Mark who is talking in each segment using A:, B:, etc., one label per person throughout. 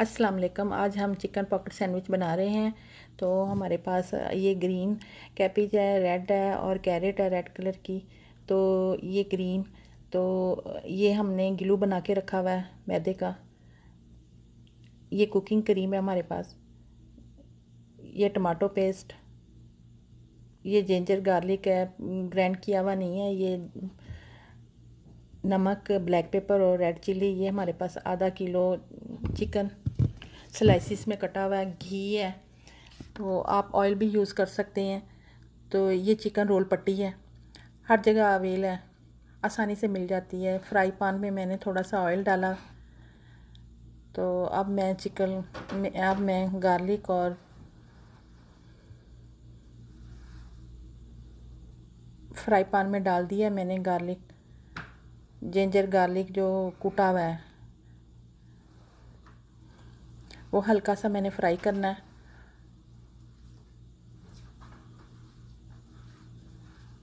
A: अस्सलाम वालेकुम आज हम चिकन पॉकेट सैंडविच बना रहे हैं तो हमारे पास ये ग्रीन कैपिज है रेड है और कैरेट है रेड कलर की तो ये ग्रीन तो ये हमने ग्लू बना के रखा हुआ है मैदे का ये कुकिंग क्रीम है हमारे पास ये टमाटो पेस्ट ये जिंजर गार्लिक है ग्रैंड किया हुआ नहीं है ये नमक ब्लैक पेपर और रेड चिल्ली ये हमारे पास आधा किलो चिकन स्लाइसिस में कटा हुआ घी है तो आप ऑयल भी यूज़ कर सकते हैं तो ये चिकन रोल पट्टी है हर जगह अवेल है आसानी से मिल जाती है फ्राई पान में मैंने थोड़ा सा ऑयल डाला तो अब मैं चिकन में अब मैं गार्लिक और फ्राई पान में डाल दिया मैंने गार्लिक जिंजर गार्लिक जो कूटा हुआ है वो हल्का सा मैंने फ्राई करना है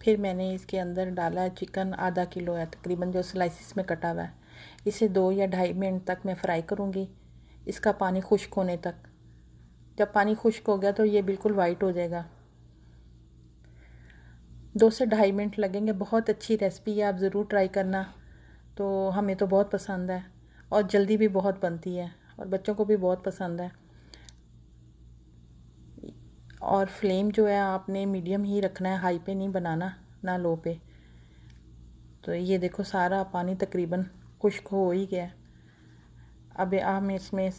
A: फिर मैंने इसके अंदर डाला है चिकन आधा किलो है तकरीबन जो स्लाइसिस में कटा हुआ है इसे दो या ढाई मिनट तक मैं फ्राई करूँगी इसका पानी खुश्क होने तक जब पानी खुश्क हो गया तो ये बिल्कुल वाइट हो जाएगा दो से ढाई मिनट लगेंगे बहुत अच्छी रेसिपी है आप ज़रूर ट्राई करना तो हमें तो बहुत पसंद है और जल्दी भी बहुत बनती है और बच्चों को भी बहुत पसंद है और फ्लेम जो है आपने मीडियम ही रखना है हाई पे नहीं बनाना ना लो पे तो ये देखो सारा पानी तकरीबन खुश्क हो ही गया अब हम इसमें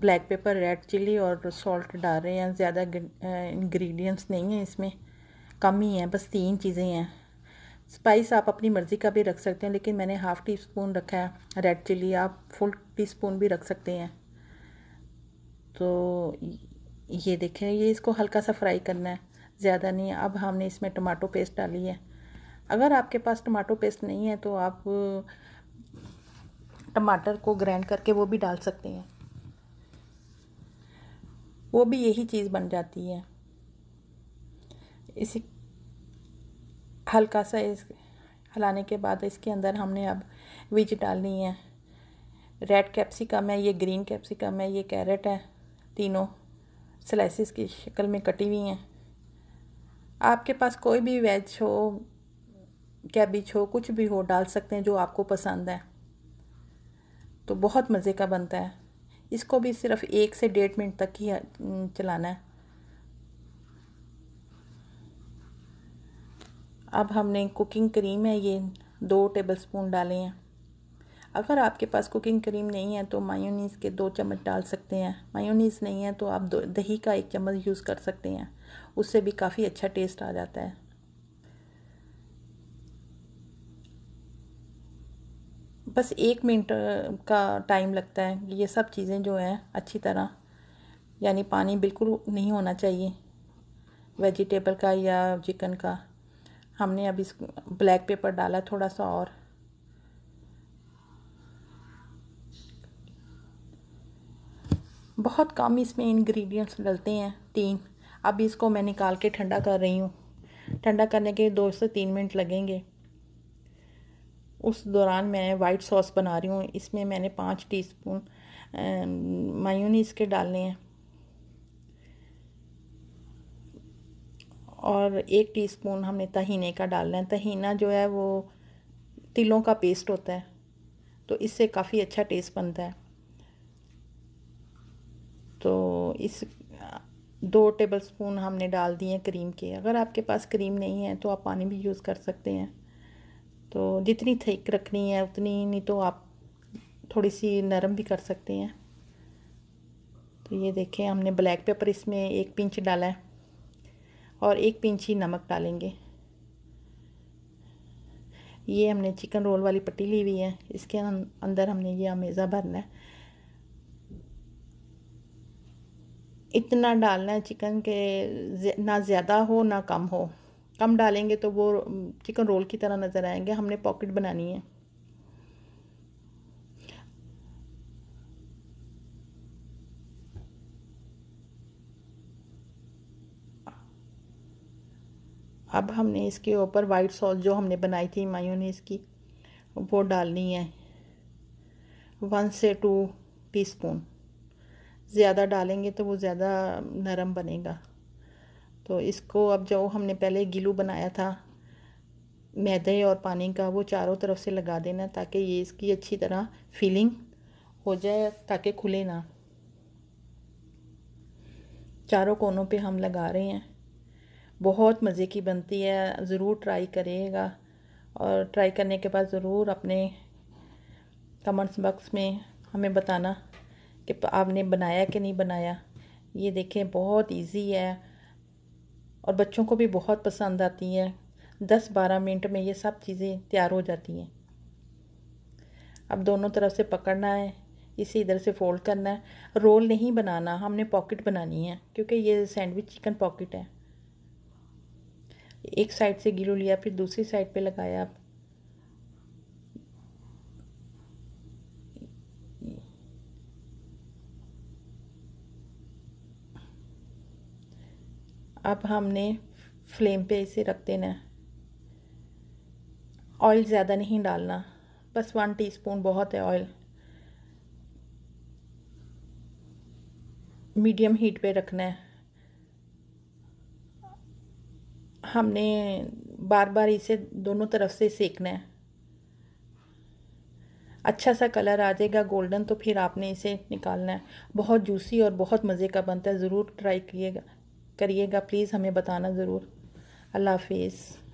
A: ब्लैक पेपर रेड चिल्ली और सॉल्ट डाल रहे हैं ज़्यादा इंग्रेडिएंट्स नहीं है इसमें कम ही हैं बस तीन चीज़ें हैं स्पाइस आप अपनी मर्ज़ी का भी रख सकते हैं लेकिन मैंने हाफ़ टी स्पून रखा है रेड चिली आप फुल टी स्पून भी रख सकते हैं तो ये देखें ये इसको हल्का सा फ्राई करना है ज़्यादा नहीं है अब हमने इसमें टमाटो पेस्ट डाली है अगर आपके पास टमाटो पेस्ट नहीं है तो आप टमाटर को ग्राइंड करके वो भी डाल सकते हैं वो भी यही चीज़ बन जाती है इसी हल्का सा इस हलाने के बाद इसके अंदर हमने अब विज डालनी है रेड कैप्सिकम है ये ग्रीन कैप्सिकम है ये कैरेट है तीनों स्लाइसिस की शक्ल में कटी हुई हैं आपके पास कोई भी वेज हो कैबिज हो कुछ भी हो डाल सकते हैं जो आपको पसंद है तो बहुत मज़े का बनता है इसको भी सिर्फ एक से डेढ़ मिनट तक ही चलाना है अब हमने कुकिंग क्रीम है ये दो टेबल स्पून डाले हैं अगर आपके पास कुकिंग क्रीम नहीं है तो मायोनीस के दो चम्मच डाल सकते हैं मायोनीस नहीं है तो आप दही का एक चम्मच यूज़ कर सकते हैं उससे भी काफ़ी अच्छा टेस्ट आ जाता है बस एक मिनट का टाइम लगता है ये सब चीज़ें जो हैं अच्छी तरह यानी पानी बिल्कुल नहीं होना चाहिए वेजिटेबल का या चिकन का हमने अब इस ब्लैक पेपर डाला थोड़ा सा और बहुत कम इसमें इंग्रेडिएंट्स डलते हैं तीन अब इसको मैं निकाल के ठंडा कर रही हूँ ठंडा करने के दो से तीन मिनट लगेंगे उस दौरान मैं वाइट सॉस बना रही हूँ इसमें मैंने पाँच टीस्पून मायूनीस के डालने हैं और एक टीस्पून हमने तहीने का डालना है तहीना जो है वो तिलों का पेस्ट होता है तो इससे काफ़ी अच्छा टेस्ट बनता है तो इस दो टेबल स्पून हमने डाल दिए क्रीम के अगर आपके पास क्रीम नहीं है तो आप पानी भी यूज़ कर सकते हैं तो जितनी थिक रखनी है उतनी नहीं तो आप थोड़ी सी नरम भी कर सकते हैं तो ये देखें हमने ब्लैक पेपर इसमें एक पिंच डाला है और एक पिंच ही नमक डालेंगे ये हमने चिकन रोल वाली पट्टी ली हुई है इसके अं-, अंदर हमने ये अमेज़ा भरना है इतना डालना है चिकन के ना ज़्यादा हो ना कम हो कम डालेंगे तो वो चिकन रोल की तरह नज़र आएंगे हमने पॉकेट बनानी है अब हमने इसके ऊपर वाइट सॉस जो हमने बनाई थी मायोनीज की वो डालनी है वन से टू टीस्पून ज़्यादा डालेंगे तो वो ज़्यादा नरम बनेगा तो इसको अब जो हमने पहले गिलू बनाया था मैदे और पानी का वो चारों तरफ से लगा देना ताकि ये इसकी अच्छी तरह फीलिंग हो जाए ताकि खुले ना चारों कोनों पे हम लगा रहे हैं बहुत मज़े की बनती है ज़रूर ट्राई करिएगा और ट्राई करने के बाद ज़रूर अपने कमेंट्स बॉक्स में हमें बताना कि आपने बनाया कि नहीं बनाया ये देखें बहुत इजी है और बच्चों को भी बहुत पसंद आती है दस बारह मिनट में ये सब चीज़ें तैयार हो जाती हैं अब दोनों तरफ से पकड़ना है इसे इधर से फोल्ड करना है रोल नहीं बनाना हमने पॉकेट बनानी है क्योंकि ये सैंडविच चिकन पॉकेट है एक साइड से गिलू लिया फिर दूसरी साइड पे लगाया आप अब हमने फ्लेम पे इसे रख देना ऑयल ज़्यादा नहीं डालना बस वन टीस्पून बहुत है ऑयल मीडियम हीट पे रखना है हमने बार बार इसे दोनों तरफ से सेकना है अच्छा सा कलर आ जाएगा गोल्डन तो फिर आपने इसे निकालना है बहुत जूसी और बहुत मज़े का बनता है ज़रूर ट्राई करिएगा करिएगा प्लीज़ हमें बताना ज़रूर अल्लाह हाफिज़